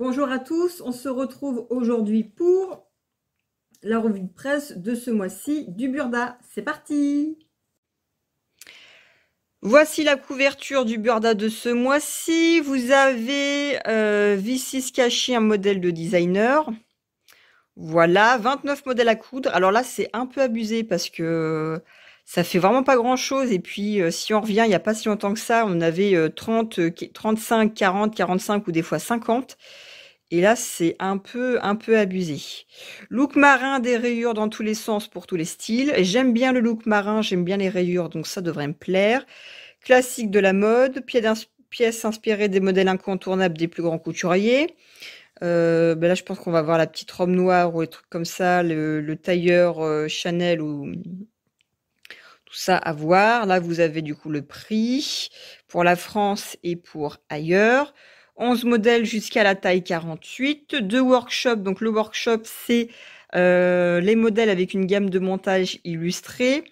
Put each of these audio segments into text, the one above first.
Bonjour à tous, on se retrouve aujourd'hui pour la revue de presse de ce mois-ci du Burda. C'est parti Voici la couverture du Burda de ce mois-ci. Vous avez euh, V6 un modèle de designer. Voilà, 29 modèles à coudre. Alors là, c'est un peu abusé parce que ça fait vraiment pas grand chose. Et puis, euh, si on revient, il n'y a pas si longtemps que ça, on avait 35, 40, 45 ou des fois 50. Et là, c'est un peu, un peu abusé. Look marin, des rayures dans tous les sens pour tous les styles. J'aime bien le look marin, j'aime bien les rayures, donc ça devrait me plaire. Classique de la mode, pièce inspirée des modèles incontournables des plus grands couturiers. Euh, ben là, je pense qu'on va voir la petite robe noire ou les trucs comme ça, le, tailleur euh, Chanel ou tout ça à voir. Là, vous avez du coup le prix pour la France et pour ailleurs. 11 modèles jusqu'à la taille 48, deux workshops. Donc le workshop, c'est euh, les modèles avec une gamme de montage illustrée.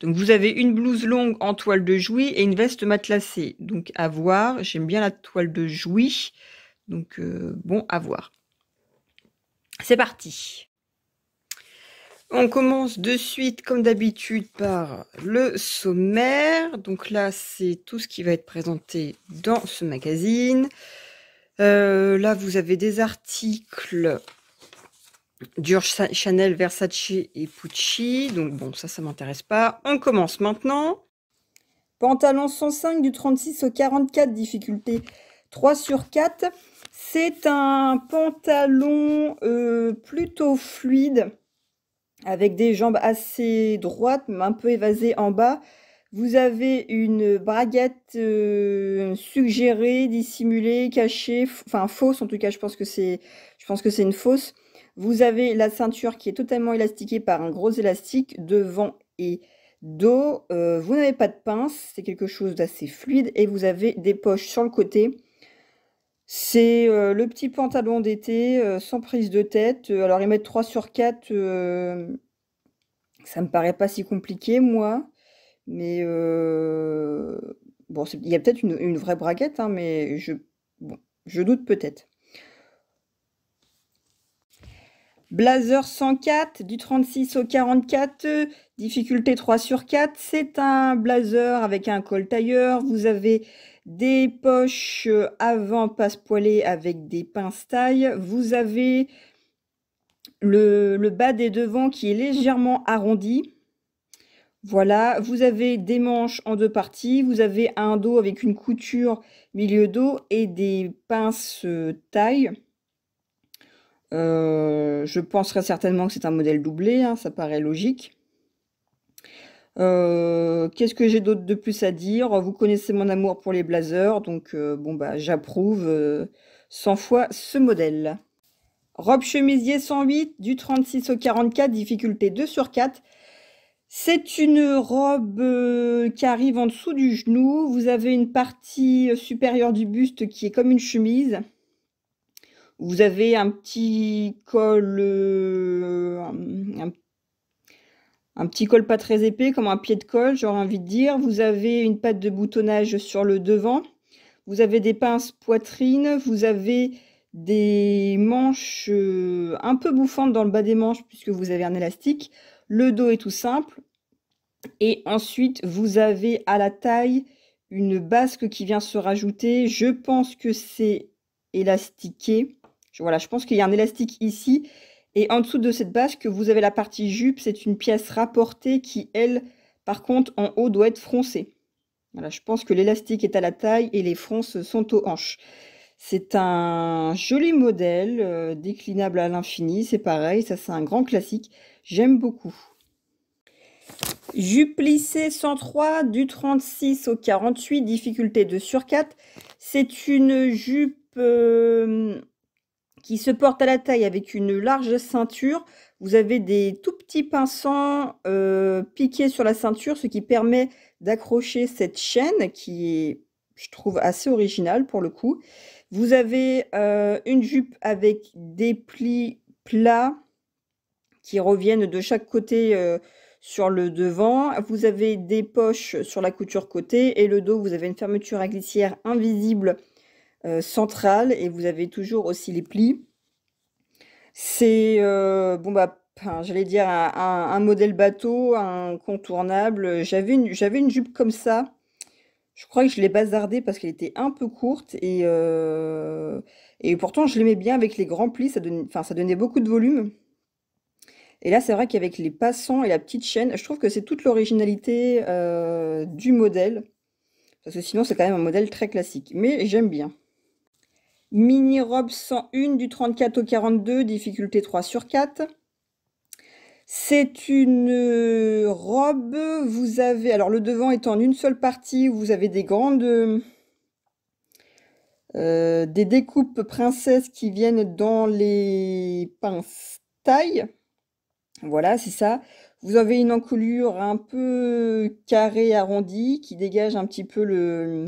Donc vous avez une blouse longue en toile de jouy et une veste matelassée. Donc à voir, j'aime bien la toile de jouy. Donc euh, bon, à voir. C'est parti. On commence de suite, comme d'habitude, par le sommaire. Donc là, c'est tout ce qui va être présenté dans ce magazine. Euh, là, vous avez des articles Dior, Chanel, Versace et Pucci. Donc bon, ça, ça m'intéresse pas. On commence maintenant. Pantalon 105 du 36 au 44, difficulté 3 sur 4. C'est un pantalon euh, plutôt fluide avec des jambes assez droites, mais un peu évasées en bas. Vous avez une braguette euh, suggérée, dissimulée, cachée, enfin fausse en tout cas, je pense que c'est je pense que c'est une fausse. Vous avez la ceinture qui est totalement élastiquée par un gros élastique devant et dos. Euh, vous n'avez pas de pince, c'est quelque chose d'assez fluide et vous avez des poches sur le côté c'est euh, le petit pantalon d'été euh, sans prise de tête. Euh, alors, les mettre 3 sur 4, ça me paraît pas si compliqué, moi. Mais bon, il y a peut-être une, vraie braquette, hein, mais je, doute peut-être. Blazer 104, du 36 au 44, difficulté 3 sur 4. C'est un blazer avec un col tailleur. Vous avez des poches euh, avant passe avec des pinces taille. Vous avez le, bas des devants qui est légèrement arrondi. Voilà, vous avez des manches en deux parties, vous avez un dos avec une couture milieu dos et des pinces euh, taille. Euh, je penserais certainement que c'est un modèle doublé, hein, ça paraît logique. Euh, qu'est-ce que j'ai d'autre de plus à dire Vous connaissez mon amour pour les blazers, donc euh, bon bah j'approuve 100 euh, fois ce modèle. Robe chemisier 108 du 36 au 44, difficulté 2 sur 4. C'est une robe qui arrive en dessous du genou. Vous avez une partie supérieure du buste qui est comme une chemise. Vous avez un petit col, un un petit col pas très épais, comme un pied de col, j'aurais envie de dire. Vous avez une patte de boutonnage sur le devant. Vous avez des pinces poitrine. Vous avez des manches euh, un peu bouffantes dans le bas des manches puisque vous avez un élastique. Le dos est tout simple. Et ensuite, vous avez à la taille une basque qui vient se rajouter. Je pense que c'est élastiqué. Je, voilà, je pense qu'il y a un élastique ici et en dessous de cette basque que vous avez la partie jupe, c'est une pièce rapportée qui, elle, par contre, en haut doit être froncée. Voilà, je pense que l'élastique est à la taille et les fronces sont aux hanches. C'est un joli modèle, euh, déclinable à l'infini, c'est pareil, ça c'est un grand classique, j'aime beaucoup. Jupe lissée 103 du 36 au 48, difficulté de sur 4. C'est une jupe euh, qui se porte à la taille avec une large ceinture. Vous avez des tout petits pinceaux euh, piqués sur la ceinture, ce qui permet d'accrocher cette chaîne qui est, je trouve, assez originale pour le coup. Vous avez euh, une jupe avec des plis plats qui reviennent de chaque côté euh, sur le devant. Vous avez des poches sur la couture côté et le dos, vous avez une fermeture à glissière invisible euh, centrale et vous avez toujours aussi les plis. C'est, euh, bon bah, j'allais dire, un, modèle bateau incontournable. J'avais une, j'avais une jupe comme ça. Je crois que je l'ai bazardée parce qu'elle était un peu courte et, euh, et pourtant je l'aimais bien avec les grands plis, ça donnait, ça donnait beaucoup de volume. Et là, c'est vrai qu'avec les passants et la petite chaîne, je trouve que c'est toute l'originalité du modèle. Parce que sinon, c'est quand même un modèle très classique. Mais j'aime bien. Mini robe 101 du 34 au 42, difficulté 3 sur 4. C'est une euh, robe, vous avez, alors le devant est en une seule partie, vous avez des grandes, euh, des découpes princesses qui viennent dans les pinces taille. Voilà, c'est ça. Vous avez une encolure un peu carrée, arrondie, qui dégage un petit peu le,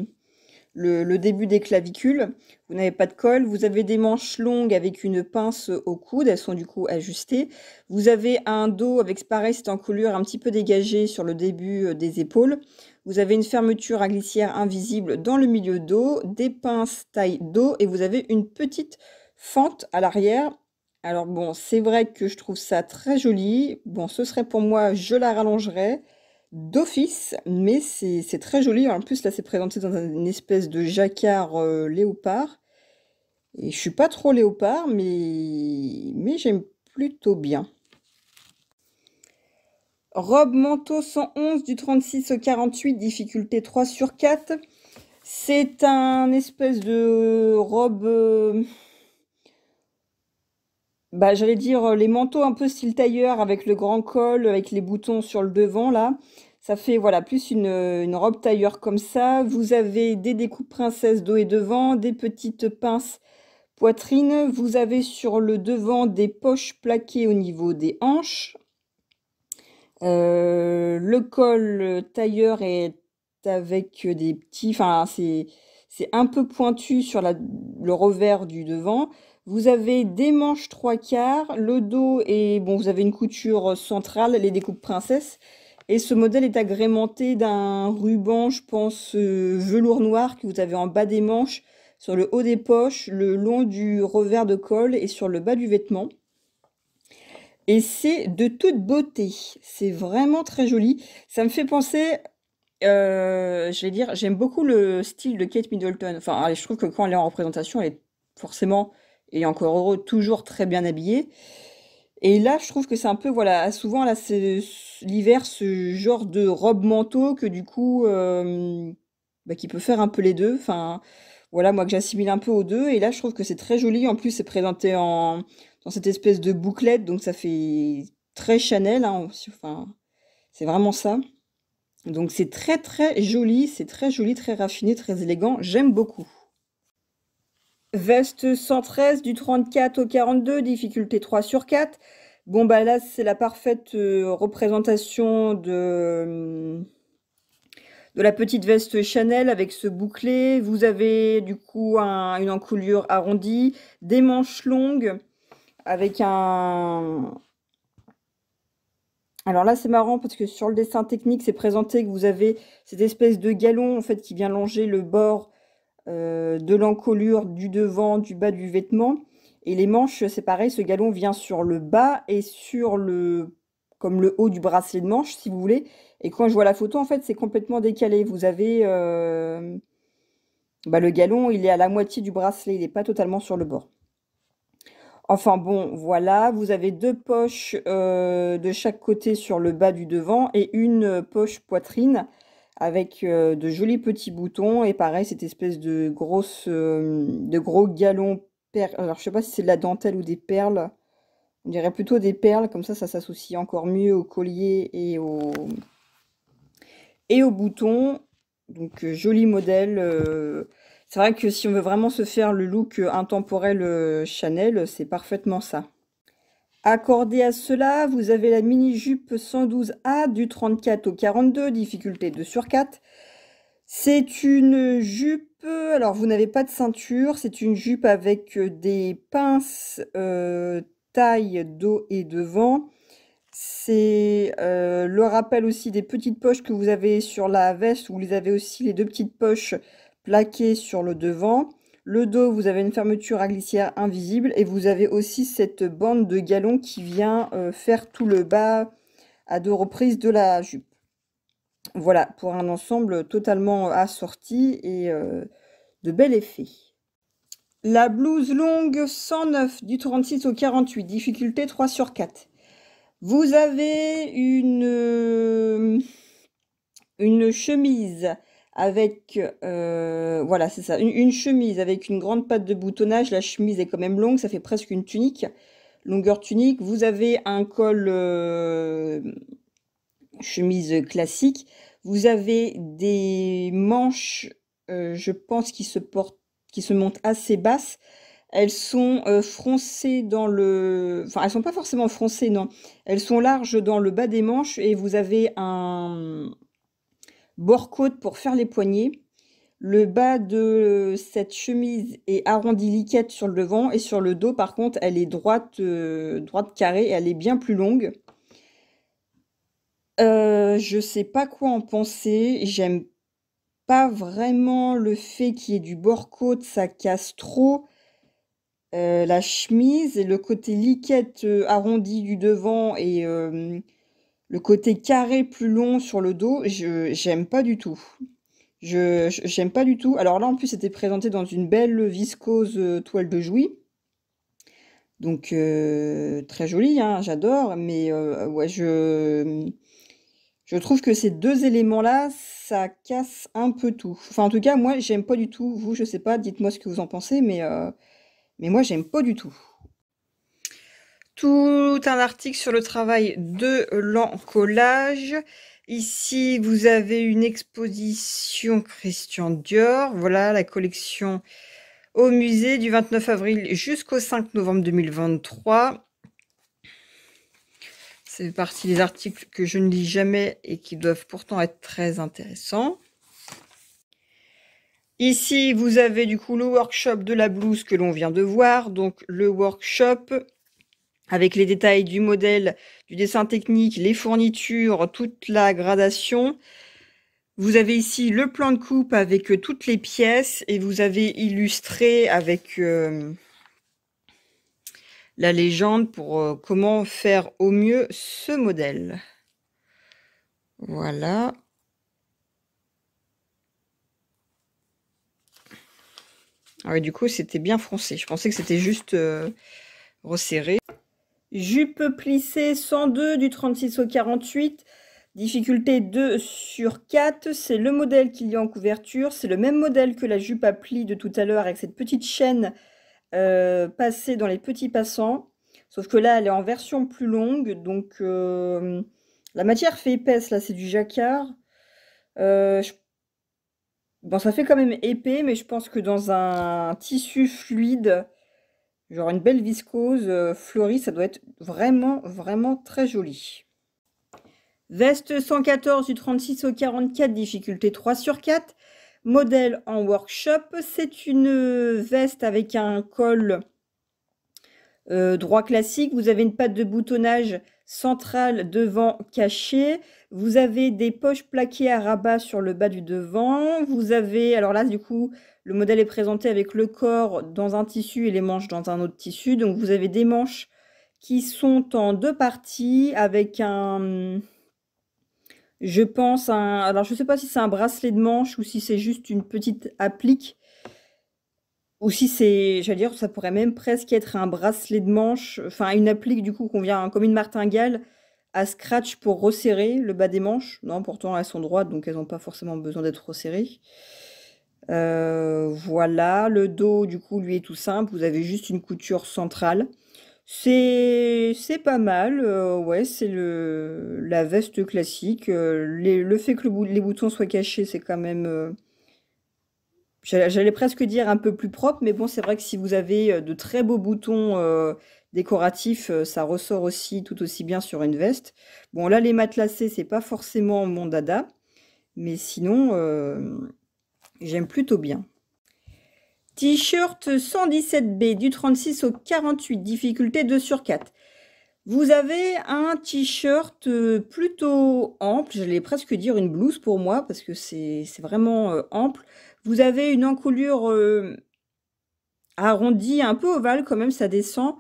le, début des clavicules. Vous n'avez pas de col. Vous avez des manches longues avec une pince au coude. Elles sont du coup ajustées. Vous avez un dos avec pareil cette encolure un petit peu dégagée sur le début euh, des épaules. Vous avez une fermeture à glissière invisible dans le milieu dos, des pinces taille dos et vous avez une petite fente à l'arrière alors bon, c'est vrai que je trouve ça très joli. Bon, ce serait pour moi, je la rallongerais d'office, mais c'est très joli. En plus, là, c'est présenté dans une espèce de jacquard euh, léopard. Et je suis pas trop léopard, mais, j'aime plutôt bien. Robe manteau 111 du 36 au 48, difficulté 3 sur 4. C'est un espèce de robe... Euh, bah, j'allais dire euh, les manteaux un peu style tailleur avec le grand col, avec les boutons sur le devant là. Ça fait voilà plus une, robe tailleur comme ça. Vous avez des découpes princesse dos et devant, des petites pinces poitrine. Vous avez sur le devant des poches plaquées au niveau des hanches. Euh, le col tailleur est avec des petits... Enfin, c'est un peu pointu sur le revers du devant. Vous avez des manches trois quarts, le dos est... Bon, vous avez une couture centrale, les découpes princesse. Et ce modèle est agrémenté d'un ruban, je pense, euh, velours noir que vous avez en bas des manches, sur le haut des poches, le long du revers de col et sur le bas du vêtement. Et c'est de toute beauté. C'est vraiment très joli. Ça me fait penser, euh, je vais dire, j'aime beaucoup le style de Kate Middleton. Enfin, je trouve que quand elle est en représentation, elle est forcément, et encore heureux, toujours très bien habillée. Et là, je trouve que c'est un peu, voilà, souvent, là, c'est l'hiver, ce genre de robe-manteau que du coup, euh, bah, qui peut faire un peu les deux. Enfin, voilà, moi, que j'assimile un peu aux deux. Et là, je trouve que c'est très joli. En plus, c'est présenté dans cette espèce de bouclette. Donc, ça fait très Chanel. Hein, enfin, c'est vraiment ça. Donc, c'est très, très joli. C'est très joli, très raffiné, très élégant. J'aime beaucoup. Veste 113 du 34 au 42, difficulté 3 sur 4. Bon, bah là, c'est la parfaite euh, représentation de, hum, de la petite veste Chanel avec ce bouclé. Vous avez du coup une encoulure arrondie, des manches longues avec un... Alors là, c'est marrant parce que sur le dessin technique, c'est présenté que vous avez cette espèce de galon en fait qui vient longer le bord euh, de l'encolure du devant, du bas du vêtement. Et les manches, c'est pareil, ce galon vient sur le bas et sur le comme le haut du bracelet de manche, si vous voulez. Et quand je vois la photo, en fait, c'est complètement décalé. Vous avez euh, bah, le galon, il est à la moitié du bracelet, il n'est pas totalement sur le bord. Enfin bon, voilà, vous avez deux poches euh, de chaque côté sur le bas du devant et une poche poitrine avec euh, de jolis petits boutons et pareil cette espèce de grosse euh, de gros galons perles. Alors je sais pas si c'est de la dentelle ou des perles. On dirait plutôt des perles, comme ça ça s'associe encore mieux au collier et au et aux boutons. Donc euh, joli modèle. c'est vrai que si on veut vraiment se faire le look intemporel Chanel, c'est parfaitement ça. Accordé à cela, vous avez la mini-jupe 112A du 34 au 42, difficulté 2 sur 4. C'est une jupe, alors vous n'avez pas de ceinture, c'est une jupe avec euh, des pinces euh, taille dos et devant. C'est euh, le rappel aussi des petites poches que vous avez sur la veste, où vous les avez aussi les deux petites poches plaquées sur le devant. Le dos, vous avez une fermeture à glissière invisible et vous avez aussi cette bande de galon qui vient euh, faire tout le bas à deux reprises de la jupe. Voilà, pour un ensemble totalement assorti et euh, de bel effet. La blouse longue 109 du 36 au 48, difficulté 3 sur 4. Vous avez une, euh, une chemise avec, euh, voilà, c'est ça, une, chemise avec une grande patte de boutonnage. La chemise est quand même longue, ça fait presque une tunique, longueur tunique. Vous avez un col euh, chemise classique. Vous avez des manches, euh, je pense, qui se portent, qui se montent assez basses. Elles sont froncées dans le, enfin, elles sont pas forcément froncées, non. Elles sont larges dans le bas des manches et vous avez un bord-côte pour faire les poignets. Le bas de cette chemise est arrondi liquette sur le devant et sur le dos, par contre, elle est droite, euh, droite carrée et elle est bien plus longue. Je euh, je sais pas quoi en penser. J'aime pas vraiment le fait qu'il y ait du bord-côte, ça casse trop. Euh, la chemise et le côté liquette arrondi du devant et le côté carré plus long sur le dos, je j'aime pas du tout. Je j'aime pas du tout. Alors là, en plus, c'était présenté dans une belle viscose euh, toile de jouy. Donc euh, très joli, hein, j'adore, mais euh, ouais, je, je trouve que ces deux éléments-là, ça casse un peu tout. Enfin, en tout cas, moi, j'aime pas du tout. Vous, je sais pas, dites-moi ce que vous en pensez, mais, mais moi, j'aime pas du tout tout un article sur le travail de l'encollage. Ici, vous avez une exposition Christian Dior. Voilà la collection au musée du 29 avril jusqu'au 5 novembre 2023. C'est partie des articles que je ne lis jamais et qui doivent pourtant être très intéressants. Ici, vous avez du coup le workshop de la blouse que l'on vient de voir. Donc, le workshop avec les détails du modèle, du dessin technique, les fournitures, toute la gradation. Vous avez ici le plan de coupe avec euh, toutes les pièces et vous avez illustré avec euh, la légende pour euh, comment faire au mieux ce modèle. Voilà. Ah du coup, c'était bien froncé. Je pensais que c'était juste resserré. Jupe plissée 102 du 36 au 48. Difficulté 2 sur 4. C'est le modèle qu'il y a en couverture. C'est le même modèle que la jupe à plis de tout à l'heure avec cette petite chaîne euh, passée dans les petits passants. Sauf que là, elle est en version plus longue. Donc, euh, la matière fait épaisse. Là, c'est du jacquard. Euh, bon, ça fait quand même épais, mais je pense que dans un tissu fluide, Genre une belle viscose euh, fleurie, ça doit être vraiment, vraiment très joli. Veste 114 du 36 au 44, difficulté 3 sur 4. Modèle en workshop. C'est une euh, veste avec un col euh, droit classique. Vous avez une patte de boutonnage centrale devant cachée. Vous avez des poches plaquées à rabat sur le bas du devant. Vous avez, alors là, du coup, le modèle est présenté avec le corps dans un tissu et les manches dans un autre tissu. Donc, vous avez des manches qui sont en deux parties avec un, je pense, un, alors je ne sais pas si c'est un bracelet de manche ou si c'est juste une petite applique. Ou si c'est, j'allais dire, ça pourrait même presque être un bracelet de manche, enfin une applique du coup qu'on vient comme une martingale scratch pour resserrer le bas des manches. Non, pourtant elles sont droites, donc elles n'ont pas forcément besoin d'être resserrées. Euh, voilà, le dos du coup lui est tout simple, vous avez juste une couture centrale. C'est pas mal, euh, ouais, c'est la veste classique. Euh, le fait que le, les boutons soient cachés, c'est quand même... J'allais presque dire un peu plus propre, mais bon, c'est vrai que si vous avez de très beaux boutons décoratif, euh, ça ressort aussi tout aussi bien sur une veste. Bon, là, les matelassés, c'est pas forcément mon dada, mais sinon, euh, j'aime plutôt bien. T-shirt 117B du 36 au 48, difficulté 2 sur 4. Vous avez un t-shirt euh, plutôt ample, j'allais presque dire une blouse pour moi parce que c'est vraiment ample. Vous avez une encolure arrondie, un peu ovale quand même, ça descend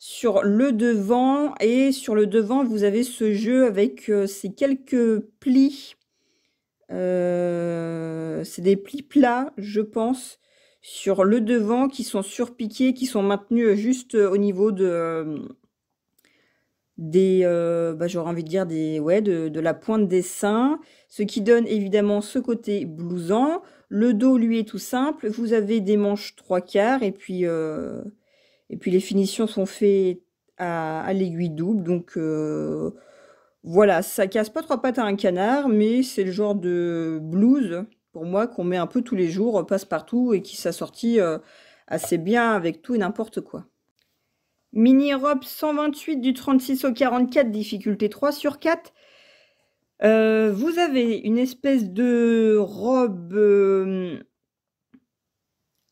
sur le devant. Et sur le devant, vous avez ce jeu avec euh, ces quelques plis. Euh, c'est des plis plats, je pense, sur le devant qui sont surpiqués, qui sont maintenus juste au niveau de euh, des, bah, j'aurais envie de dire des, ouais, de, la pointe des seins, ce qui donne évidemment ce côté blousant Le dos, lui, est tout simple. Vous avez des manches trois quarts et puis et puis les finitions sont faites à, l'aiguille double, donc euh, voilà, ça casse pas trois pattes à un canard, mais c'est le genre de blouse pour moi qu'on met un peu tous les jours, passe partout et qui s'assortit euh, assez bien avec tout et n'importe quoi. Mini robe 128 du 36 au 44, difficulté 3 sur 4. Euh, vous avez une espèce de robe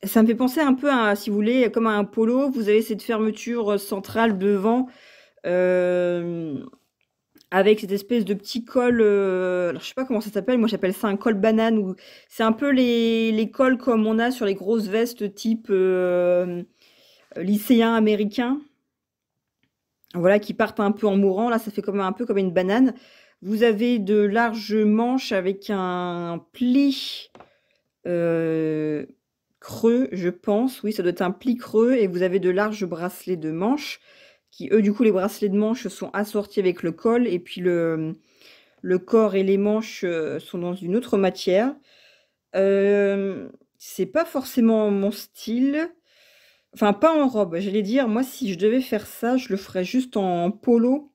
ça me fait penser un peu à, si vous voulez, comme à un polo, vous avez cette fermeture euh, centrale devant. Euh, avec cette espèce de petit col, euh, alors je sais pas comment ça s'appelle, moi j'appelle ça un col banane, ou c'est un peu les, les, cols comme on a sur les grosses vestes type lycéen américain, voilà, qui partent un peu en mourant, là ça fait comme un peu comme une banane. Vous avez de larges manches avec un pli, euh, creux, je pense. Oui, ça doit être un pli creux et vous avez de larges bracelets de manches qui, eux, du coup, les bracelets de manches sont assortis avec le col et puis le, le corps et les manches euh, sont dans une autre matière. Euh, c'est pas forcément mon style. Enfin, pas en robe, j'allais dire. Moi, si je devais faire ça, je le ferais juste en polo.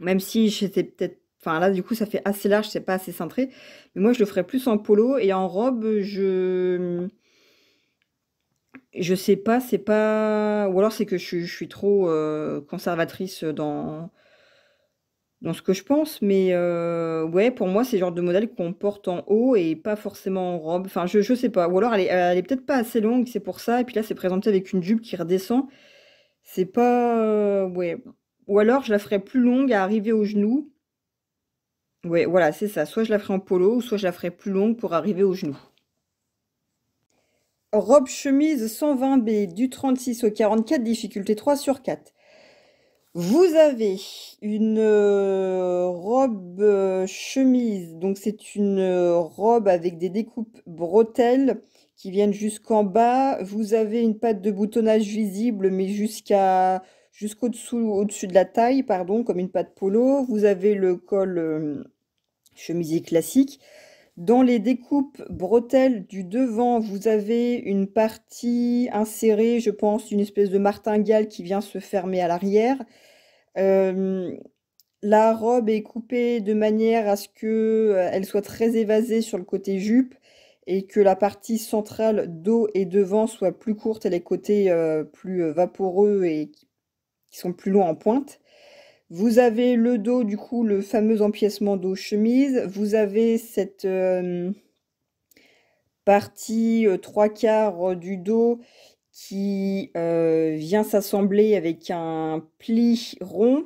Même si j'étais peut-être Enfin là, du coup, ça fait assez large, c'est pas assez cintré. Mais moi, je le ferais plus en polo et en robe, je je sais pas, c'est pas ou alors c'est que je, suis trop, euh, conservatrice dans dans ce que je pense, mais euh, ouais, pour moi, c'est le genre de modèle qu'on porte en haut et pas forcément en robe. Enfin, je je sais pas ou alors elle est peut-être pas assez longue, c'est pour ça et puis là, c'est présenté avec une jupe qui redescend. C'est pas, euh, ouais ou alors je la ferais plus longue à arriver au genou. Ouais, voilà, c'est ça. Soit je la ferai en polo, soit je la ferai plus longue pour arriver au genou robe chemise 120B du 36 au 44, difficulté 3 sur 4. Vous avez une euh, robe euh, chemise, donc c'est une euh, robe avec des découpes bretelles qui viennent jusqu'en bas. Vous avez une patte de boutonnage visible, mais jusqu'à jusqu'au-dessous, au-dessus de la taille, pardon, comme une patte polo. Vous avez le col chemisier classique. Dans les découpes bretelles du devant, vous avez une partie insérée, je pense, une espèce de martingale qui vient se fermer à l'arrière. Euh, la robe est coupée de manière à ce qu'elle euh, soit très évasée sur le côté jupe et que la partie centrale dos et devant soit plus courte et les côtés plus euh, vaporeux et qui sont plus longs en pointe. Vous avez le dos, du coup, le fameux empiècement dos-chemise. Vous avez cette euh, partie euh, trois quarts euh, du dos qui vient s'assembler avec un pli rond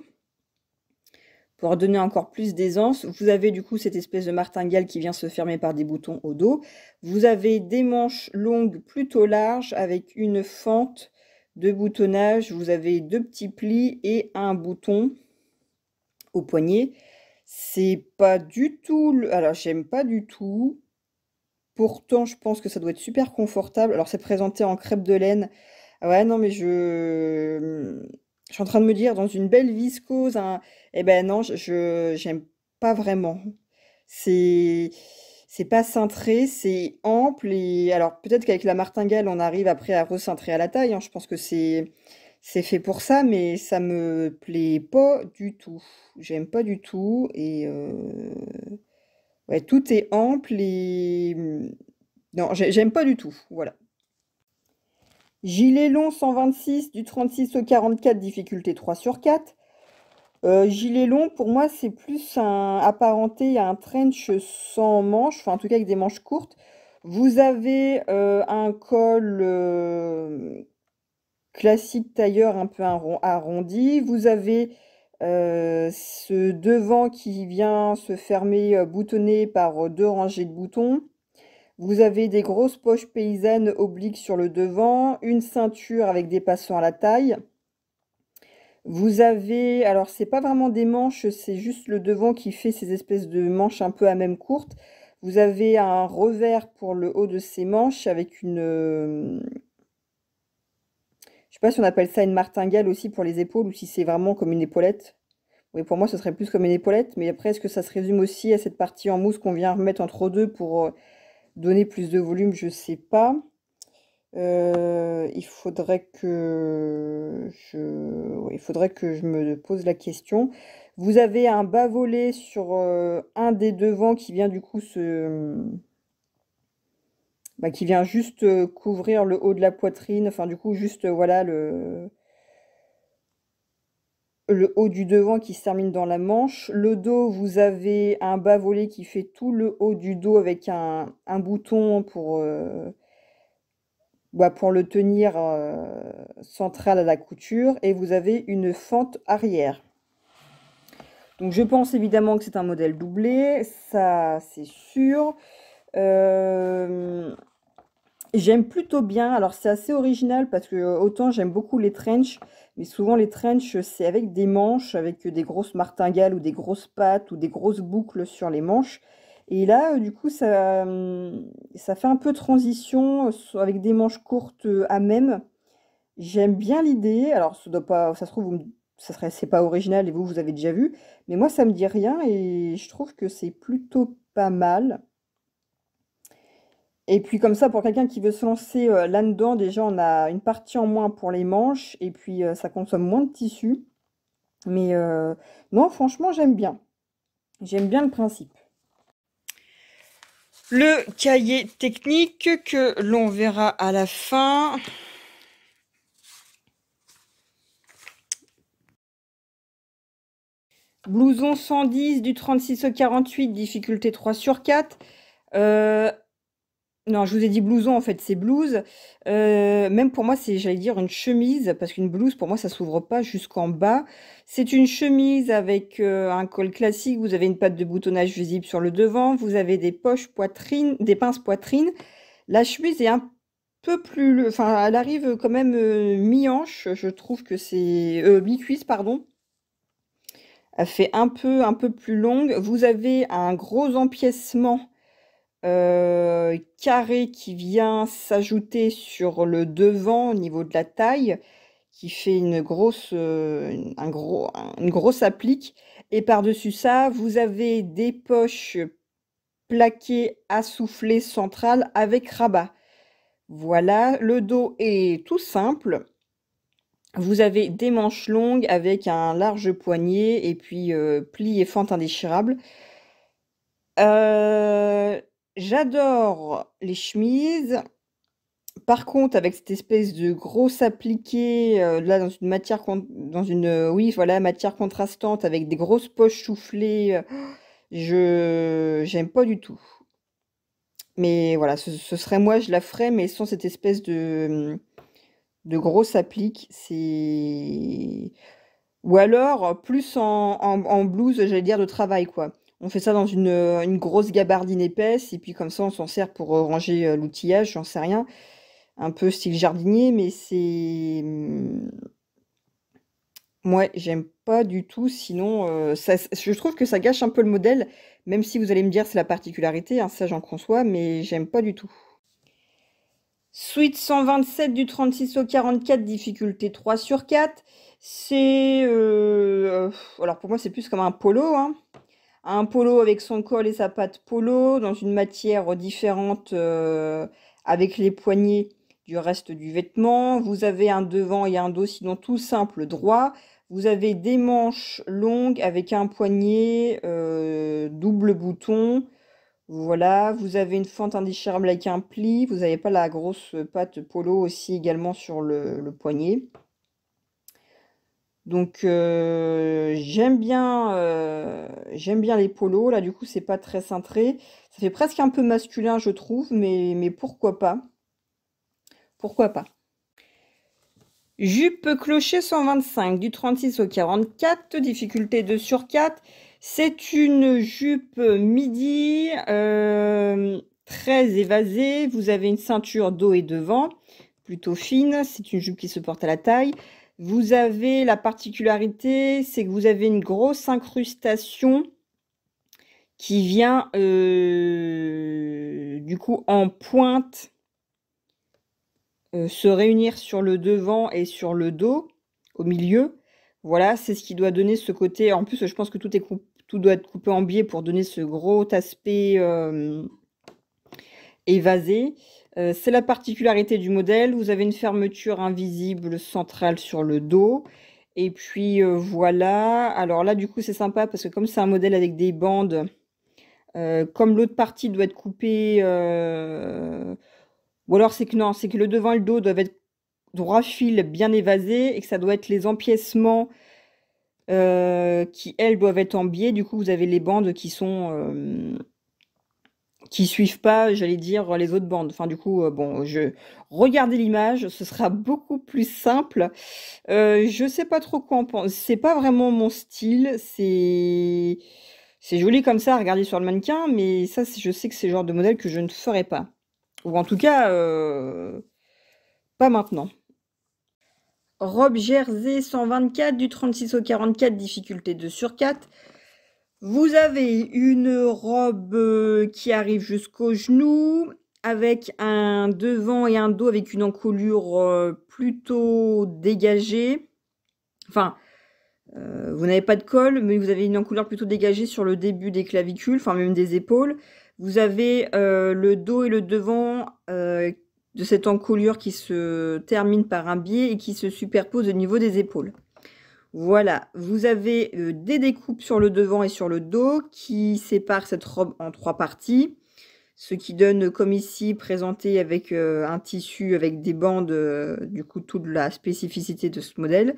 pour donner encore plus d'aisance. Vous avez du coup cette espèce de martingale qui vient se fermer par des boutons au dos. Vous avez des manches longues plutôt larges avec une fente de boutonnage. Vous avez deux petits plis et un bouton au poignet. C'est pas du tout. Alors, j'aime pas du tout. Pourtant, je pense que ça doit être super confortable. Alors, c'est présenté en crêpe de laine. Ouais, non, mais je. Hmm, je suis en train de me dire, dans une belle viscose, hein... eh ben non, je j'aime pas vraiment. C'est c'est pas cintré, c'est ample. Et alors peut-être qu'avec la martingale, on arrive après à recintrer à la taille. Hein. Je pense que c'est c'est fait pour ça, mais ça me plaît pas du tout. J'aime pas du tout. Et euh, ouais, tout est ample et. Hmm, non, j'aime pas du tout. Voilà. Gilet long 126 du 36 au 44, difficulté 3 sur 4. Euh, gilet long, pour moi, c'est plus un, apparenté à un trench sans manches, enfin en tout cas avec des manches courtes. Vous avez euh, un col classique tailleur un peu arrondi. Vous avez euh, ce devant qui vient se fermer euh, boutonné par euh, deux rangées de boutons. Vous avez des grosses poches paysannes obliques sur le devant, une ceinture avec des passants à la taille. Vous avez, alors c'est pas vraiment des manches, c'est juste le devant qui fait ces espèces de manches un peu à même courte. Vous avez un revers pour le haut de ces manches avec une, sais pas si on appelle ça une martingale aussi pour les épaules ou si c'est vraiment comme une épaulette. Oui, pour moi, ce serait plus comme une épaulette, mais après, est-ce que ça se résume aussi à cette partie en mousse qu'on vient remettre entre deux pour euh, donner plus de volume Je sais pas. Euh, il faudrait que je, il faudrait que je me pose la question. Vous avez un bas volet sur euh, un des devants qui vient du coup se bah, qui vient juste euh, couvrir le haut de la poitrine, enfin du coup juste euh, voilà le, le haut du devant qui se termine dans la manche. Le dos, vous avez un bas volet qui fait tout le haut du dos avec un, bouton pour, euh, bah, pour le tenir central à la couture. Et vous avez une fente arrière. Donc je pense évidemment que c'est un modèle doublé, ça c'est sûr. J'aime plutôt bien, alors c'est assez original parce que euh, autant j'aime beaucoup les trench, mais souvent les trenches, c'est avec des manches, avec euh, des grosses martingales ou des grosses pattes ou des grosses boucles sur les manches. Et là, euh, du coup, ça, hum, ça fait un peu transition avec des manches courtes à même. J'aime bien l'idée. Alors, ça pas, ça se trouve, ça c'est pas original et vous, vous avez déjà vu. Mais moi, ça me dit rien et je trouve que c'est plutôt pas mal. Et puis comme ça, pour quelqu'un qui veut se lancer euh, là-dedans, déjà on a une partie en moins pour les manches et puis euh, ça consomme moins de tissu. Mais euh, non, franchement, j'aime bien. J'aime bien le principe. Le cahier technique que l'on verra à la fin. Blouson 110 du 36 au 48, difficulté 3 sur 4. Euh, non, je vous ai dit blouson, en fait, c'est blouse. Euh, même pour moi, c'est, j'allais dire, une chemise, parce qu'une blouse, pour moi, ça s'ouvre pas jusqu'en bas. C'est une chemise avec euh, un col classique. Vous avez une patte de boutonnage visible sur le devant. Vous avez des poches poitrine, des pinces poitrine. La chemise est un peu plus... Enfin, elle arrive quand même euh, mi-hanche. Je trouve que c'est... mi-cuisse, pardon. Elle fait un peu, un peu plus longue. Vous avez un gros empiècement euh, carré qui vient s'ajouter sur le devant au niveau de la taille, qui fait une grosse, euh, un gros, une grosse applique. Et par-dessus ça, vous avez des poches plaquées à souffler avec rabat. Voilà, le dos est tout simple. Vous avez des manches longues avec un large poignet et puis euh, pli et fente indéchirable. J'adore les chemises. Par contre, avec cette espèce de grosse appliquée, euh, là, dans une matière, dans une, euh, oui, voilà, matière contrastante, avec des grosses poches soufflées, euh, je j'aime pas du tout. Mais voilà, ce, serait moi, je la ferais, mais sans cette espèce de, de grosse applique, c'est... Ou alors, plus en, en, en blouse, j'allais dire, de travail, quoi. On fait ça dans euh, une, grosse gabardine épaisse et puis comme ça on s'en sert pour euh, ranger euh, l'outillage, j'en sais rien. Un peu style jardinier, mais c'est... Moi, hmm, j'aime pas du tout, sinon je trouve que ça gâche un peu le modèle, même si vous allez me dire c'est la particularité, hein, ça j'en conçois, mais j'aime pas du tout. Suite 127 du 36 au 44, difficulté 3 sur 4. C'est... alors pour moi c'est plus comme un polo, hein un polo avec son col et sa patte polo dans une matière différente euh, avec les poignets du reste du vêtement. Vous avez un devant et un dos sinon tout simple droit. Vous avez des manches longues avec un poignet euh, double bouton. Voilà, vous avez une fente indéchirable avec un pli. Vous n'avez pas la grosse patte polo aussi également sur le poignet. Donc euh, j'aime bien, euh, j'aime bien les polos. Là du coup c'est pas très cintré. Ça fait presque un peu masculin je trouve, mais, pourquoi pas Pourquoi pas Jupe clocher 125 du 36 au 44, difficulté 2 sur 4. C'est une jupe midi euh, très évasée. Vous avez une ceinture dos et devant, plutôt fine. C'est une jupe qui se porte à la taille. Vous avez la particularité, c'est que vous avez une grosse incrustation qui vient euh, du coup en pointe euh, se réunir sur le devant et sur le dos, au milieu. Voilà, c'est ce qui doit donner ce côté. En plus, je pense que tout, est tout doit être coupé en biais pour donner ce gros aspect euh, évasé. Euh, c'est la particularité du modèle. Vous avez une fermeture invisible centrale sur le dos. Et puis euh, voilà. Alors là, du coup, c'est sympa parce que comme c'est un modèle avec des bandes, euh, comme l'autre partie doit être coupée, ou alors c'est que non, c'est que le devant et le dos doivent être droit fil bien évasé et que ça doit être les empiècements qui, elles, doivent être en biais. Du coup, vous avez les bandes qui sont qui suivent pas, j'allais dire, les autres bandes. Enfin, du coup, euh, bon, je regardez l'image, ce sera beaucoup plus simple. Je euh, je sais pas trop quoi en penser. C'est pas vraiment mon style. C'est c'est joli comme ça, regarder sur le mannequin, mais ça, je sais que c'est le genre de modèle que je ne ferai pas. Ou en tout cas, euh, pas maintenant. Robe Jersey 124 du 36 au 44, difficulté 2 sur 4. Vous avez une robe euh, qui arrive jusqu'au genou, avec un devant et un dos avec une encolure euh, plutôt dégagée. Enfin, euh, vous n'avez pas de col, mais vous avez une encolure plutôt dégagée sur le début des clavicules, enfin même des épaules. Vous avez le dos et le devant de cette encolure qui se termine par un biais et qui se superpose au niveau des épaules. Voilà, vous avez euh, des découpes sur le devant et sur le dos qui séparent cette robe en trois parties. Ce qui donne, comme ici, présenté avec euh, un tissu, avec des bandes, euh, du coup, toute la spécificité de ce modèle.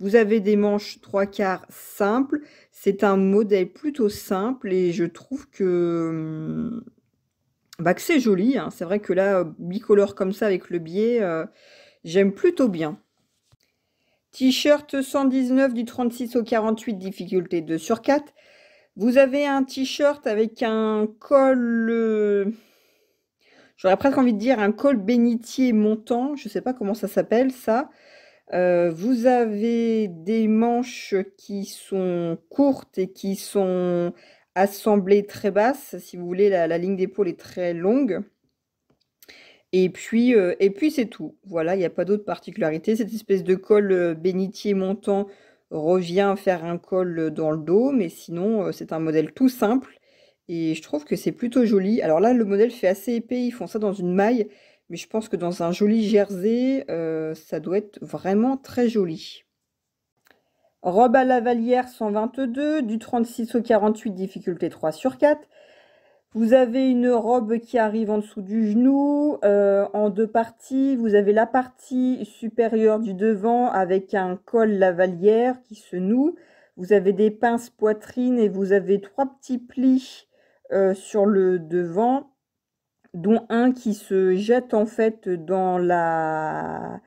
Vous avez des manches trois quarts simples. C'est un modèle plutôt simple et je trouve que, hum, bah, c'est joli. Hein. C'est vrai que là, bicolore comme ça avec le biais, j'aime plutôt bien. T-shirt 119 du 36 au 48, difficulté 2 sur 4. Vous avez un t-shirt avec un col... Euh, j'aurais presque envie de dire un col bénitier montant. Je ne sais pas comment ça s'appelle ça. Euh, vous avez des manches qui sont courtes et qui sont assemblées très basses. Si vous voulez, la ligne d'épaule est très longue. Et puis, euh, puis c'est tout. Voilà, il n'y a pas d'autre particularité. Cette espèce de col euh, bénitier montant revient faire un col euh, dans le dos, mais sinon, c'est un modèle tout simple. Et je trouve que c'est plutôt joli. Alors là, le modèle fait assez épais, ils font ça dans une maille, mais je pense que dans un joli jersey, ça doit être vraiment très joli. Robe à la lavalière 122, du 36 au 48, difficulté 3 sur 4. Vous avez une robe qui arrive en dessous du genou, euh, en deux parties. Vous avez la partie supérieure du devant avec un col lavalière qui se noue. Vous avez des pinces poitrine et vous avez trois petits plis euh, sur le devant, dont un qui se jette en fait dans la,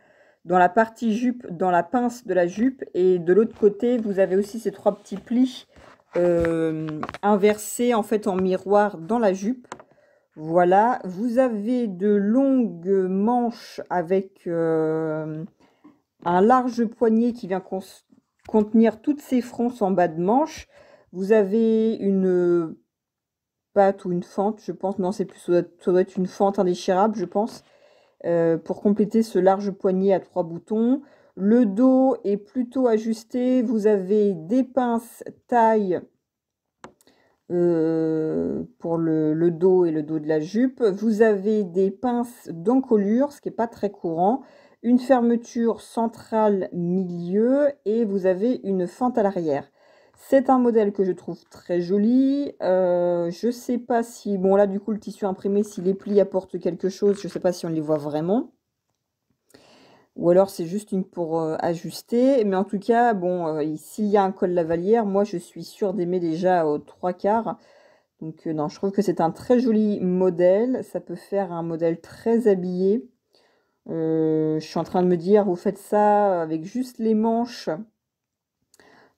dans la partie jupe, dans la pince de la jupe. Et de l'autre côté, vous avez aussi ces trois petits plis euh, inversé en fait en miroir dans la jupe. Voilà, vous avez de longues manches avec euh, un large poignet qui vient contenir toutes ces fronces en bas de manche. Vous avez une patte ou une fente, je pense. Non, c'est plus ça doit, être, une fente indéchirable, je pense, euh, pour compléter ce large poignet à trois boutons. Le dos est plutôt ajusté. Vous avez des pinces taille euh, pour le, dos et le dos de la jupe. Vous avez des pinces d'encolure, ce qui n'est pas très courant. Une fermeture centrale milieu et vous avez une fente à l'arrière. C'est un modèle que je trouve très joli. Euh, je ne sais pas si... Bon là du coup le tissu imprimé, si les plis apportent quelque chose, je ne sais pas si on les voit vraiment ou alors c'est juste une pour euh, ajuster. Mais en tout cas, bon, euh, s'il y a un col lavalière, moi je suis sûre d'aimer déjà aux trois quarts. Donc euh, non, je trouve que c'est un très joli modèle. Ça peut faire un modèle très habillé. je suis en train de me dire, vous faites ça avec juste les manches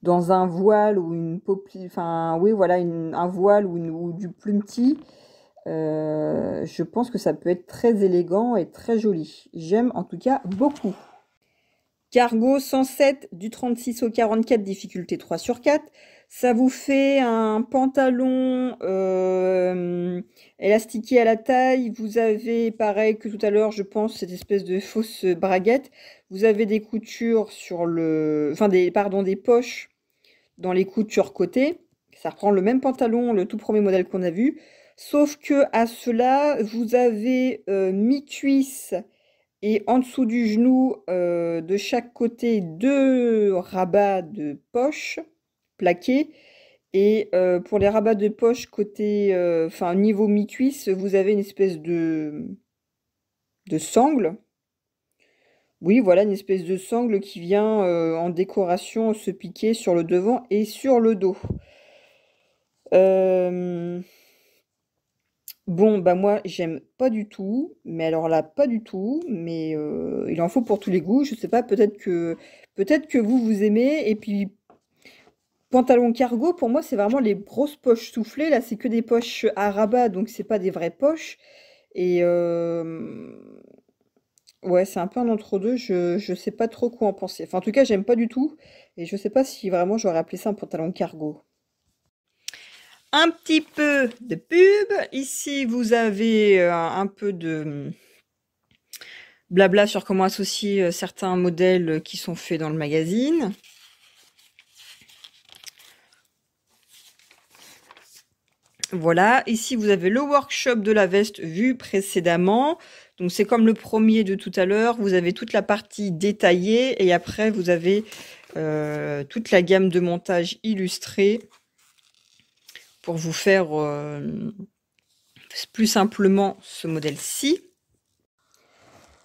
dans un voile ou une enfin oui voilà un voile ou, du plus petit euh, je pense que ça peut être très élégant et très joli. J'aime en tout cas beaucoup. Cargo 107 du 36 au 44, difficulté 3 sur 4. Ça vous fait un pantalon euh, élastiqué à la taille. Vous avez, pareil que tout à l'heure, je pense, cette espèce de fausse braguette. Vous avez des coutures sur le... Enfin, des, pardon, des poches dans les coutures cotées Ça reprend le même pantalon, le tout premier modèle qu'on a vu. Sauf que à cela, vous avez euh, mi-cuisse et en dessous du genou, euh, de chaque côté, deux rabats de poche plaqués. Et euh, pour les rabats de poche côté, enfin niveau mi-cuisse, vous avez une espèce de, de sangle. Oui, voilà une espèce de sangle qui vient en décoration se piquer sur le devant et sur le dos. Euh, Bon, bah moi, j'aime pas du tout, mais alors là, pas du tout, mais euh, il en faut pour tous les goûts. Je sais pas, peut-être que, peut-être que vous, vous aimez. Et puis, pantalon cargo, pour moi, c'est vraiment les grosses poches soufflées. Là, c'est que des poches à rabat, donc c'est pas des vraies poches. Et euh, ouais, c'est un peu un entre-deux. Je, je sais pas trop quoi en penser. Enfin, en tout cas, j'aime pas du tout. Et je sais pas si vraiment j'aurais appelé ça un pantalon cargo un petit peu de pub. Ici, vous avez euh, un peu de blabla sur comment associer euh, certains modèles qui sont faits dans le magazine. Voilà, ici vous avez le workshop de la veste vue précédemment. Donc c'est comme le premier de tout à l'heure, vous avez toute la partie détaillée et après vous avez euh, toute la gamme de montage illustrée pour vous faire euh, plus simplement ce modèle-ci.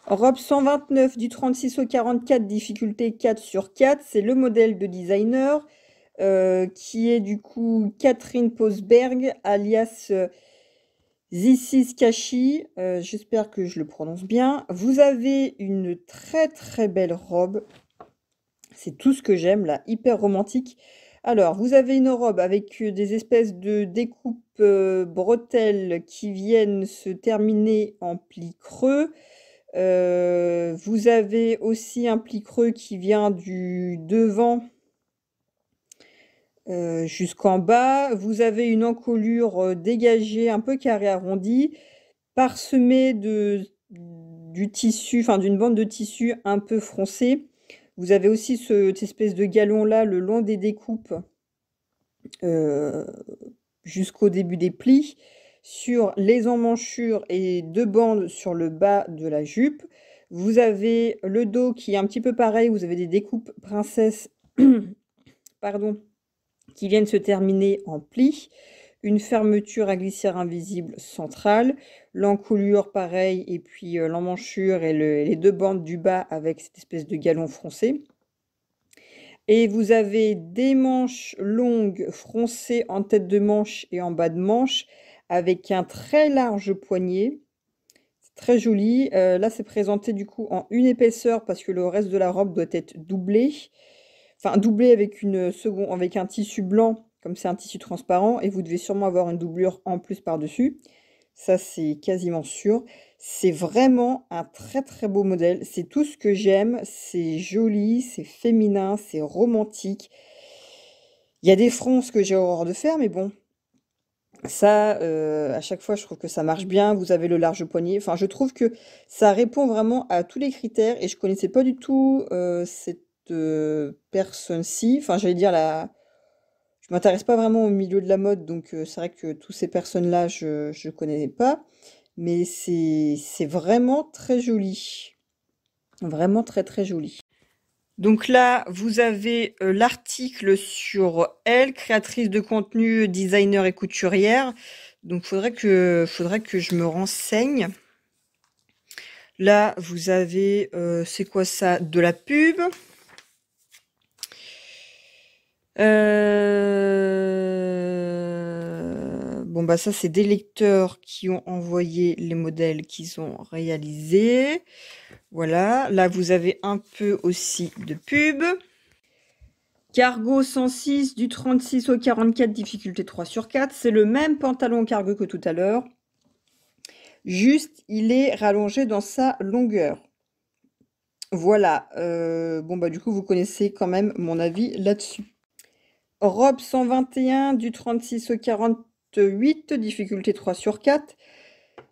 Robe 129 du 36 au 44, difficulté 4 sur 4. C'est le modèle de designer euh, qui est du coup Catherine Posberg, alias euh, Zissis Kashi. J'espère que je le prononce bien. Vous avez une très très belle robe. C'est tout ce que j'aime, là, hyper romantique. Alors, vous avez une robe avec euh, des espèces de découpes euh, bretelles qui viennent se terminer en plis creux. Euh, vous avez aussi un pli creux qui vient du devant jusqu'en bas. Vous avez une encolure dégagée, un peu carré arrondie, parsemée de, du tissu, d'une bande de tissu un peu froncée vous avez aussi cette espèce de galon-là le long des découpes euh, jusqu'au début des plis, sur les emmanchures et deux bandes sur le bas de la jupe. Vous avez le dos qui est un petit peu pareil, vous avez des découpes princesse pardon, qui viennent se terminer en plis une fermeture à glissière invisible centrale, L'encolure pareil, et puis euh, l'emmanchure et, les deux bandes du bas avec cette espèce de galon froncé. Et vous avez des manches longues froncées en tête de manche et en bas de manche avec un très large poignet. très joli. Euh, là, c'est présenté du coup en une épaisseur parce que le reste de la robe doit être doublé. Enfin, doublé avec, une seconde, avec un tissu blanc comme c'est un tissu transparent et vous devez sûrement avoir une doublure en plus par-dessus. Ça, c'est quasiment sûr. C'est vraiment un très très beau modèle. C'est tout ce que j'aime. C'est joli, c'est féminin, c'est romantique. Il y a des fronces que j'ai horreur de faire, mais bon, ça, euh, à chaque fois, je trouve que ça marche bien. Vous avez le large poignet. Enfin, je trouve que ça répond vraiment à tous les critères. Et je ne connaissais pas du tout euh, cette euh, personne-ci. Enfin, j'allais dire la, je m'intéresse pas vraiment au milieu de la mode, donc euh, c'est vrai que toutes ces personnes-là, je ne connais pas. Mais c'est vraiment très joli. Vraiment très très joli. Donc là, vous avez euh, l'article sur elle, créatrice de contenu, designer et couturière. Donc faudrait que faudrait que je me renseigne. Là, vous avez euh, c'est quoi ça De la pub. Euh, bon, bah ça, c'est des lecteurs qui ont envoyé les modèles qu'ils ont réalisés. Voilà, là, vous avez un peu aussi de pub. Cargo 106 du 36 au 44, difficulté 3 sur 4. C'est le même pantalon cargo que tout à l'heure. Juste, il est rallongé dans sa longueur. Voilà. Euh, bon, bah du coup, vous connaissez quand même mon avis là-dessus. Robe 121 du 36 au 48, difficulté 3 sur 4.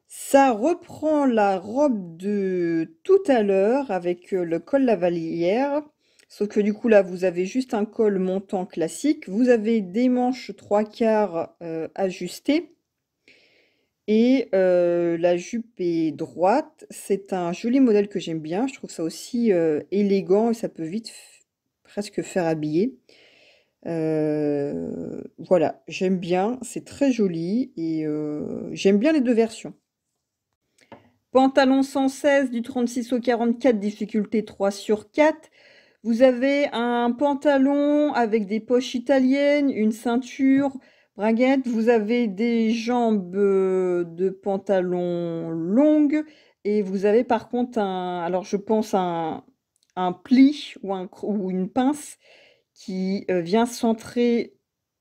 Ça reprend la robe de tout à l'heure avec euh, le col lavalière. Sauf que du coup là, vous avez juste un col montant classique. Vous avez des manches 3 quarts euh, ajustées. Et euh, la jupe est droite. C'est un joli modèle que j'aime bien. Je trouve ça aussi élégant et ça peut vite presque faire habiller. Euh, voilà, j'aime bien, c'est très joli et euh, j'aime bien les deux versions. Pantalon 116 du 36 au 44, difficulté 3 sur 4. Vous avez un pantalon avec des poches italiennes, une ceinture, braguette. Vous avez des jambes euh, de pantalon longues et vous avez par contre un, alors je pense un, un pli ou, un, ou une pince qui euh, vient centrer,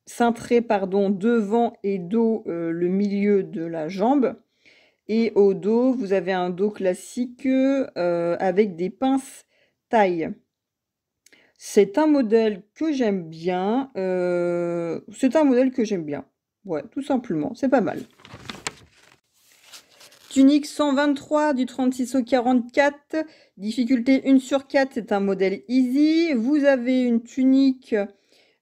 cintrer pardon, devant et dos euh, le milieu de la jambe. Et au dos, vous avez un dos classique euh, avec des pinces taille. C'est un modèle que j'aime bien. c'est un modèle que j'aime bien. Ouais, tout simplement, c'est pas mal. Tunique 123 du 36 au 44. Difficulté 1 sur 4, c'est un modèle easy. Vous avez une tunique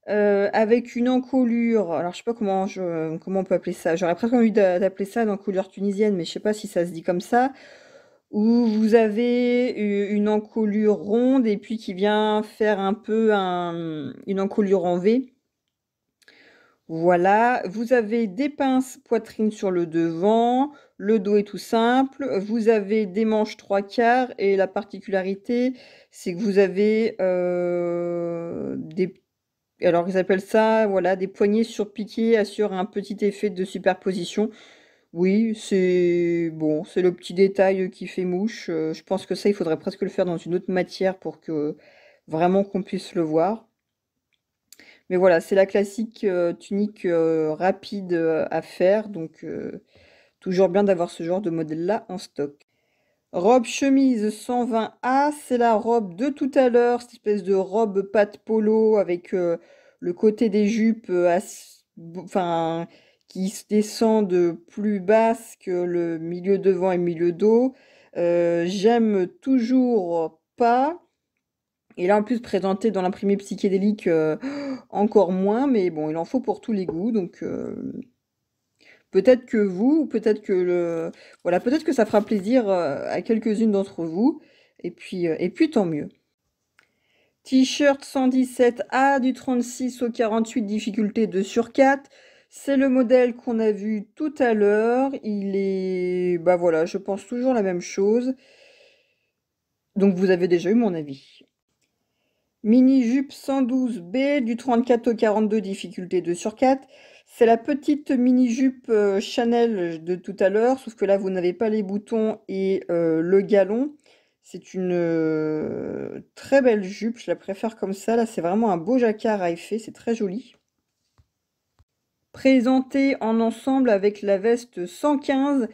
euh, avec une encolure. Alors, je sais pas comment, comment on peut appeler ça. J'aurais presque envie d'appeler ça une encolure tunisienne, mais je sais pas si ça se dit comme ça. Où vous avez une encolure ronde et puis qui vient faire un peu une encolure en V. Voilà, vous avez des pinces poitrine sur le devant, le dos est tout simple. Vous avez des manches trois quarts et la particularité, c'est que vous avez euh, des alors ils appellent ça voilà des poignées surpiquées assure un petit effet de superposition. Oui, c'est bon, c'est le petit détail qui fait mouche. Euh, je pense que ça, il faudrait presque le faire dans une autre matière pour que vraiment qu'on puisse le voir. Mais voilà, c'est la classique euh, tunique rapide à faire. Donc Toujours bien d'avoir ce genre de modèle-là en stock. Robe chemise 120A, c'est la robe de tout à l'heure, cette espèce de robe pâte polo avec euh, le côté des jupes euh, enfin, qui se descend de plus basse que le milieu devant et milieu dos. Euh, j'aime toujours pas. Et là, en plus, présenté dans l'imprimé psychédélique, encore moins. Mais bon, il en faut pour tous les goûts. Donc, Peut-être que vous, peut-être que le, voilà, peut-être que ça fera plaisir euh, à quelques-unes d'entre vous. Et puis, euh, et puis tant mieux. T-shirt 117A du 36 au 48, difficulté 2 sur 4. C'est le modèle qu'on a vu tout à l'heure. Il est, bah voilà, je pense toujours la même chose. Donc vous avez déjà eu mon avis. Mini jupe 112B du 34 au 42, difficulté 2 sur 4. C'est la petite mini-jupe euh, Chanel euh, de tout à l'heure, sauf que là, vous n'avez pas les boutons et euh, le galon. C'est une très belle jupe, je la préfère comme ça. Là, c'est vraiment un beau jacquard à effet, c'est très joli. Présentée en ensemble avec la veste 115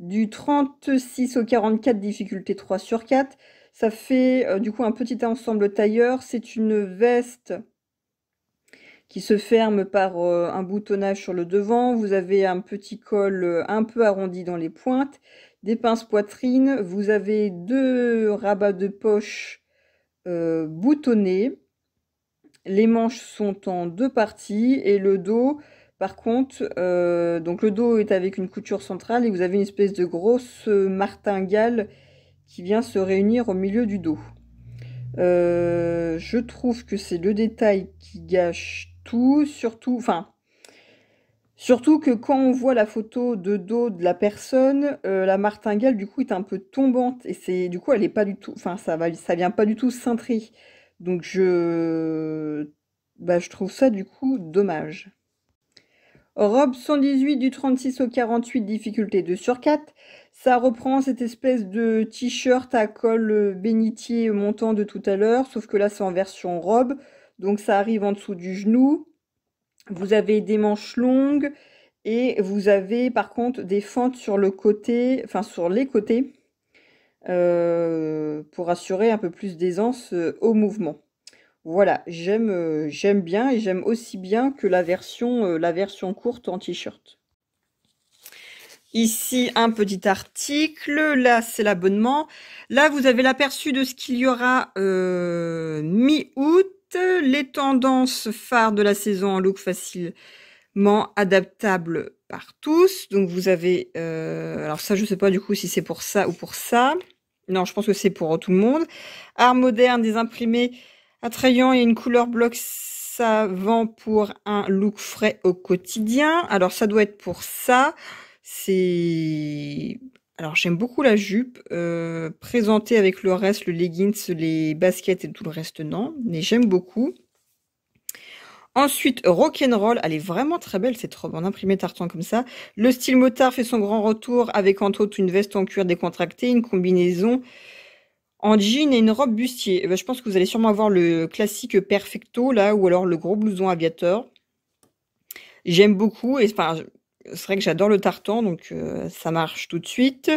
du 36 au 44, difficulté 3 sur 4. Ça fait du coup un petit ensemble tailleur. C'est une veste qui se ferme par euh, un boutonnage sur le devant. Vous avez un petit col euh, un peu arrondi dans les pointes, des pinces poitrine. Vous avez deux rabats de poche euh, boutonnés. Les manches sont en deux parties et le dos, par contre, donc le dos est avec une couture centrale et vous avez une espèce de grosse martingale qui vient se réunir au milieu du dos. je trouve que c'est le détail qui gâche tout, surtout, enfin, surtout que quand on voit la photo de dos de la personne, euh, la martingale du coup est un peu tombante et c'est du coup elle est pas du tout, enfin ça va, ça vient pas du tout cintrer. Donc je, bah, je trouve ça du coup dommage. Robe 118 du 36 au 48, difficulté 2 sur 4. Ça reprend cette espèce de t-shirt à col euh, bénitier montant de tout à l'heure, sauf que là c'est en version robe donc ça arrive en dessous du genou. Vous avez des manches longues et vous avez par contre des fentes sur le côté, enfin sur les côtés, euh, pour assurer un peu plus d'aisance euh, au mouvement. Voilà, euh, j'aime bien et j'aime aussi bien que la version, la version courte en t-shirt. Ici, un petit article. Là, c'est l'abonnement. Là, vous avez l'aperçu de ce qu'il y aura mi-août les tendances phares de la saison en look facilement adaptable par tous. Donc vous avez, euh, alors ça je sais pas du coup si c'est pour ça ou pour ça. Non, je pense que c'est pour tout le monde. Art moderne, des imprimés attrayants et une couleur bloc savant pour un look frais au quotidien. Alors ça doit être pour ça. C'est alors j'aime beaucoup la jupe, euh, présentée avec le reste, le leggings, les baskets et tout le reste non, mais j'aime beaucoup. Ensuite, Rock'n'Roll, elle est vraiment très belle cette robe en imprimé tartan comme ça. Le style motard fait son grand retour avec entre autres une veste en cuir décontractée, une combinaison en jean et une robe bustier. Eh ben, je pense que vous allez sûrement avoir le classique perfecto là ou alors le gros blouson aviateur. J'aime beaucoup et enfin, c'est vrai que j'adore le tartan, donc euh, ça marche tout de suite.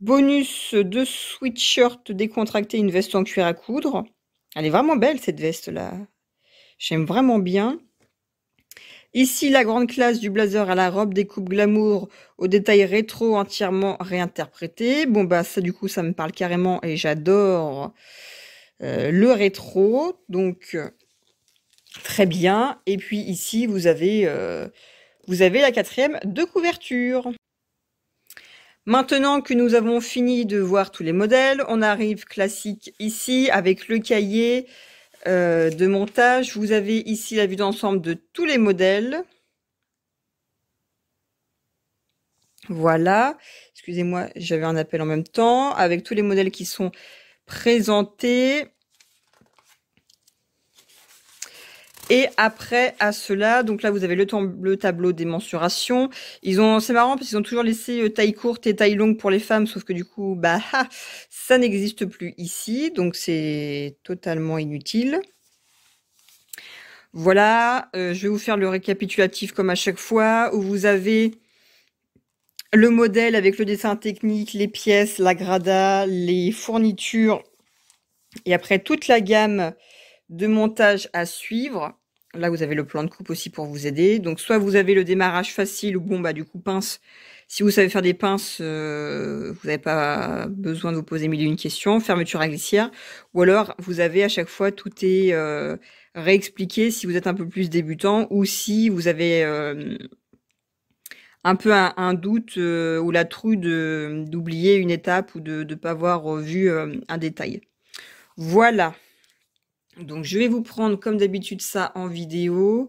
Bonus de sweatshirt décontracté, une veste en cuir à coudre. Elle est vraiment belle cette veste là. J'aime vraiment bien. Ici, la grande classe du blazer à la robe découpe glamour au détail rétro entièrement réinterprété. Bon, bah, ça, du coup, ça me parle carrément et j'adore euh, le rétro. Donc, euh, très bien. Et puis, ici, vous avez vous avez la quatrième de couverture. Maintenant que nous avons fini de voir tous les modèles, on arrive classique ici avec le cahier euh, de montage. Vous avez ici la vue d'ensemble de tous les modèles. Voilà, excusez-moi, j'avais un appel en même temps, avec tous les modèles qui sont présentés. Et après, à cela, donc là, vous avez le, tableau des mensurations. Ils ont, c'est marrant parce qu'ils ont toujours laissé euh, taille courte et taille longue pour les femmes, sauf que du coup, bah, ah, ça n'existe plus ici, donc c'est totalement inutile. Voilà, euh, je vais vous faire le récapitulatif comme à chaque fois, où vous avez le modèle avec le dessin technique, les pièces, la grada, les fournitures, et après toute la gamme de montage à suivre. Là, vous avez le plan de coupe aussi pour vous aider. Donc, soit vous avez le démarrage facile ou bon, bah, du coup, pince. Si vous savez faire des pinces, euh, vous n'avez pas besoin de vous poser mille et une questions. Fermeture à glissière. Ou alors, vous avez à chaque fois tout est euh, réexpliqué si vous êtes un peu plus débutant ou si vous avez euh, un peu un, doute ou la trouille d'oublier une étape ou de ne pas avoir vu un détail. Voilà. Donc je vais vous prendre comme d'habitude ça en vidéo.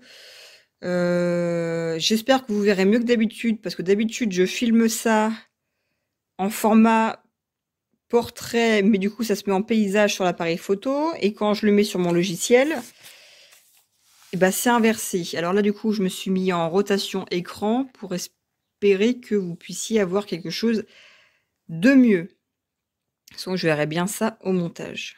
Euh, j'espère que vous verrez mieux que d'habitude parce que d'habitude je filme ça en format portrait mais du coup ça se met en paysage sur l'appareil photo et quand je le mets sur mon logiciel et eh ben, c'est inversé. Alors là du coup je me suis mis en rotation écran pour espérer que vous puissiez avoir quelque chose de mieux. Sinon je verrai bien ça au montage.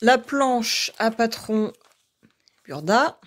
la planche à patron Burda.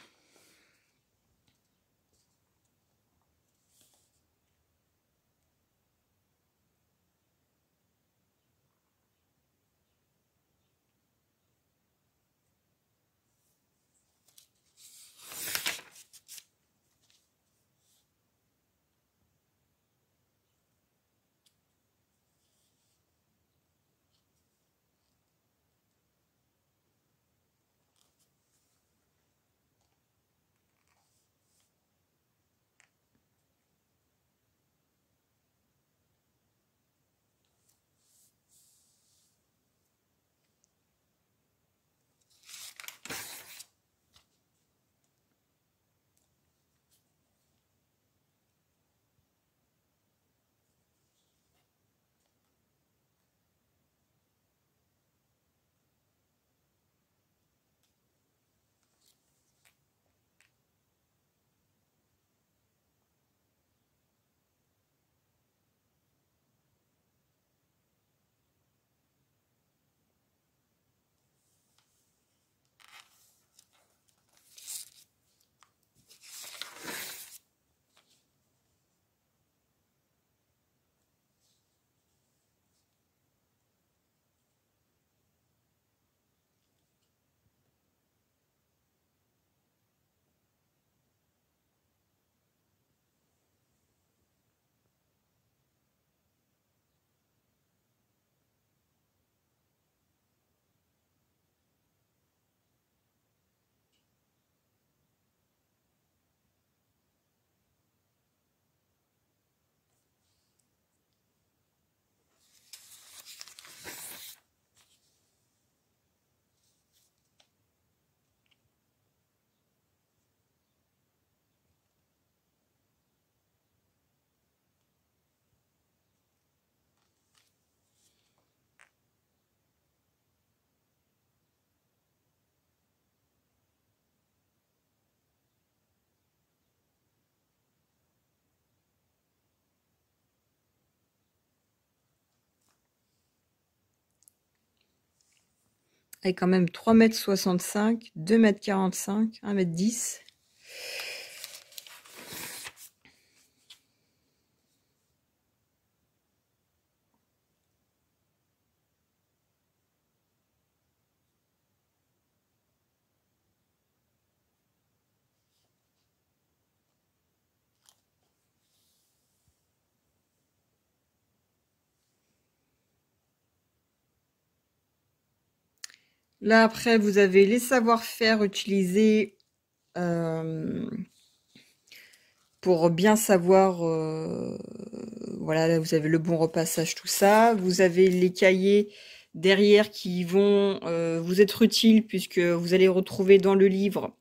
quand même 3 mètres, 65 2 mètres 45 1m10. Là, après, vous avez les savoir-faire utilisés euh, pour bien savoir, euh, voilà, vous avez le bon repassage, tout ça. Vous avez les cahiers derrière qui vont euh, vous être utiles puisque vous allez retrouver dans le livre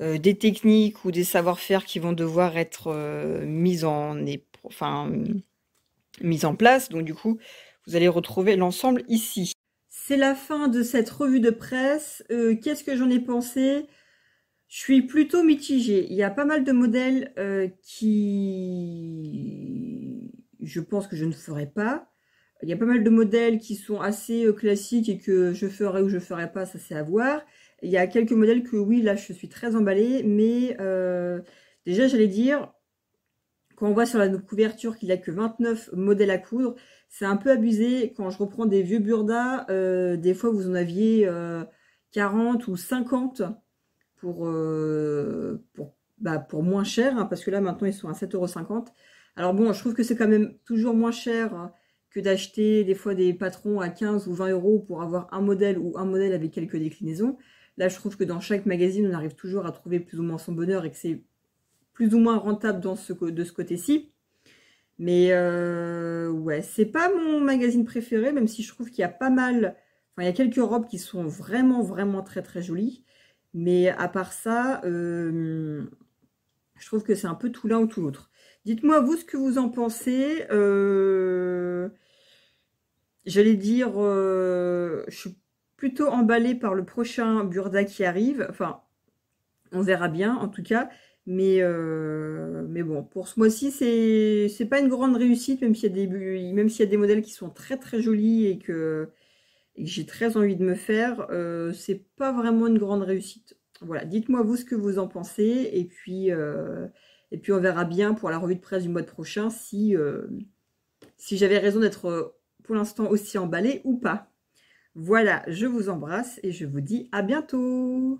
des techniques ou des savoir-faire qui vont devoir être mises en, enfin, mis en place. Donc, du coup, vous allez retrouver l'ensemble ici. C'est la fin de cette revue de presse. Euh, qu'est-ce que j'en ai pensé Je suis plutôt mitigée. Il y a pas mal de modèles euh, qui... Je pense que je ne ferai pas. Il y a pas mal de modèles qui sont assez euh, classiques et que je ferai ou je ferai pas, ça c'est à voir. Il y a quelques modèles que oui, là je suis très emballée, mais déjà j'allais dire, quand on voit sur la couverture qu'il n'y a que 29 modèles à coudre, c'est un peu abusé. Quand je reprends des vieux burdas, euh, des fois vous en aviez 40 euh, ou 50 pour, euh, bah, pour, moins cher, hein, parce que là maintenant ils sont à 7,50€. Alors bon, je trouve que c'est quand même toujours moins cher hein, que d'acheter des fois des patrons à 15 ou 20 euros pour avoir un modèle ou un modèle avec quelques déclinaisons. Là, je trouve que dans chaque magazine, on arrive toujours à trouver plus ou moins son bonheur et que c'est plus ou moins rentable de ce côté-ci. Mais euh, ouais, c'est pas mon magazine préféré, même si je trouve qu'il y a pas mal. Enfin, il y a quelques robes qui sont vraiment, vraiment très, très jolies. Mais à part ça, euh, je trouve que c'est un peu tout l'un ou tout l'autre. Dites-moi, vous, ce que vous en pensez. Euh, j'allais dire, je suis plutôt emballée par le prochain Burda qui arrive. Enfin, on verra bien. En tout cas, mais, euh, mais bon, pour ce mois-ci, c'est n'est pas une grande réussite, même s'il y, a des, y a des modèles qui sont très très jolis et que, j'ai très envie de me faire. Euh, c'est pas vraiment une grande réussite. Voilà, dites-moi vous ce que vous en pensez. Et puis, euh, et puis on verra bien pour la revue de presse du mois de prochain si, euh, si j'avais raison d'être pour l'instant aussi emballée ou pas. Voilà, je vous embrasse et je vous dis à bientôt.